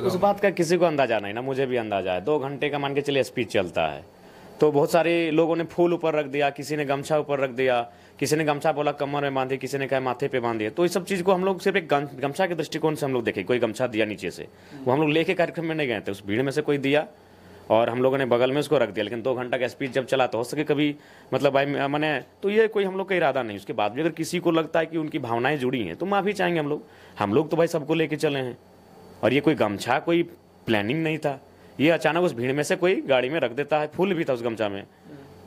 उस बात का किसी को अंदाजा नहीं ना मुझे भी अंदाजा है दो घंटे का मान के चलिए स्पीच चलता है तो बहुत सारे लोगों ने फूल ऊपर रख दिया किसी ने गमछा ऊपर रख दिया किसी ने गमछा बोला कमर में बांधी किसी ने कहा माथे पे बांध दिया तो इस सब चीज़ को हम लोग सिर्फ एक गमछा के दृष्टिकोण से हम लोग देखे कोई गमछा दिया नीचे से वो हम लोग लेके कार्यक्रम में नहीं गए थे उस भीड़ में से कोई दिया और हम लोगों ने बगल में उसको रख दिया लेकिन दो घंटा का स्पीच जब चला तो हो सके कभी मतलब भाई मैंने तो ये कोई हम लोग का इरादा नहीं उसके बाद भी अगर किसी को लगता है कि उनकी भावनाएं जुड़ी हैं तो माफ़ी चाहेंगे हम लोग हम लोग तो भाई सबको लेके चले हैं और ये कोई गमछा कोई प्लानिंग नहीं था ये अचानक उस भीड़ में से कोई गाड़ी में रख देता है फूल भी था उस गमछा में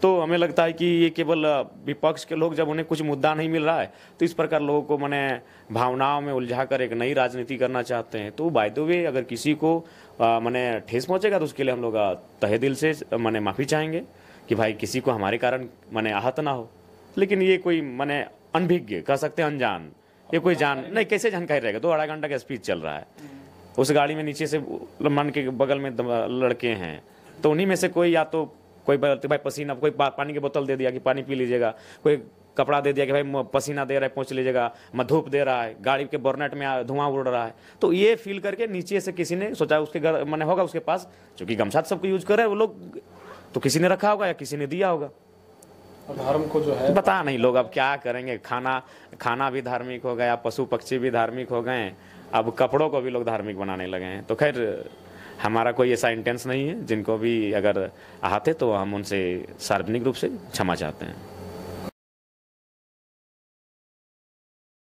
तो हमें लगता है कि ये केवल विपक्ष के लोग जब उन्हें कुछ मुद्दा नहीं मिल रहा है तो इस प्रकार लोगों को मैंने भावनाओं में उलझा कर एक नई राजनीति करना चाहते हैं तो बाय द वे अगर किसी को मैंने ठेस पहुँचेगा तो उसके लिए हम लोग तहे दिल से मैंने माफ़ी चाहेंगे कि भाई किसी को हमारे कारण मैंने आहत ना हो लेकिन ये कोई मैंने अनभिज्ञ कह सकते हैं अनजान ये कोई जान नहीं कैसे जानकारी रहेगा दो अढ़ाई घंटा का स्पीच चल रहा है उस गाड़ी में नीचे से मन के बगल में लड़के हैं तो उन्हीं में से कोई या तो कोई भाई पसीना कोई पानी की बोतल दे दिया कि पानी पी लीजिएगा कोई कपड़ा दे दिया कि भाई पसीना दे रहा है पहुँच लीजिएगा मैं धूप दे रहा है गाड़ी के बोर्नेट में धुआं उड़ रहा है तो ये फील करके नीचे से किसी ने सोचा उसके घर मैंने होगा उसके पास चूँकि गमछा सबको यूज कर रहे हैं वो लोग तो किसी ने रखा होगा या किसी ने दिया होगा धर्म को जो है पता नहीं लोग अब क्या करेंगे खाना खाना भी धार्मिक हो गया पशु पक्षी भी धार्मिक हो गए अब कपड़ों को भी लोग धार्मिक बनाने लगे हैं तो खैर हमारा कोई ऐसा इंटेंस नहीं है जिनको भी अगर आते तो हम उनसे सार्वजनिक रूप से क्षमा चाहते हैं